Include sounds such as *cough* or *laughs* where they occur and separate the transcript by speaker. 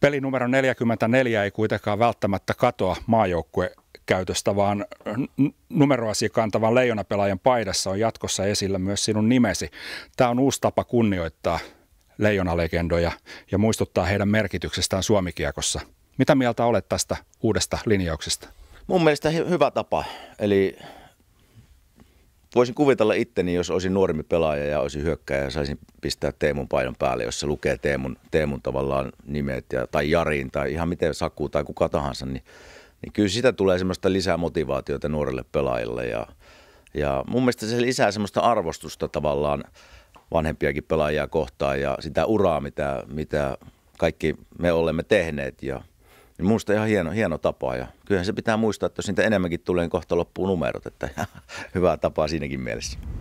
Speaker 1: Peli numero 44 ei kuitenkaan välttämättä katoa maajoukkue käytöstä, vaan numeroasi kantavan leijonapelaajan paidassa on jatkossa esillä myös sinun nimesi. Tämä on uusi tapa kunnioittaa leijonalegendoja ja muistuttaa heidän merkityksestään Suomikiekossa. Mitä mieltä olet tästä uudesta linjauksesta?
Speaker 2: Mun mielestä hyvä tapa. Eli voisin kuvitella itteni, jos olisin nuorempi pelaaja ja olisin hyökkäjä ja saisin pistää Teemun painon päälle, jos se lukee Teemun, Teemun tavallaan nimet ja, tai Jariin tai ihan miten Saku tai kuka tahansa, niin, niin kyllä sitä tulee semmoista lisää motivaatiota nuorelle pelaajille ja, ja mun mielestä se lisää semmoista arvostusta tavallaan vanhempiakin pelaajia kohtaan ja sitä uraa, mitä, mitä kaikki me olemme tehneet ja – niin minusta ihan hieno, hieno tapa ja kyllähän se pitää muistaa, että jos niitä enemmänkin tulee, niin kohta loppuu numerot, että *laughs* hyvää tapaa siinäkin mielessä.